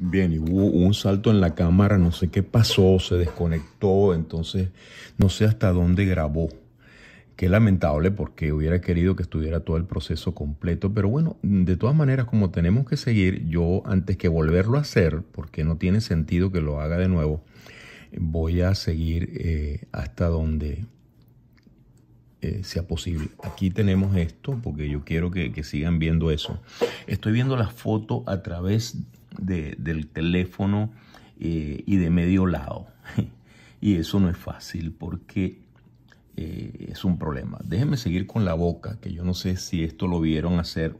Bien, y hubo un salto en la cámara, no sé qué pasó, se desconectó, entonces no sé hasta dónde grabó. Qué lamentable porque hubiera querido que estuviera todo el proceso completo, pero bueno, de todas maneras, como tenemos que seguir, yo antes que volverlo a hacer, porque no tiene sentido que lo haga de nuevo, voy a seguir eh, hasta donde eh, sea posible. Aquí tenemos esto, porque yo quiero que, que sigan viendo eso. Estoy viendo la foto a través del teléfono eh, y de medio lado. y eso no es fácil porque eh, es un problema. Déjenme seguir con la boca, que yo no sé si esto lo vieron hacer.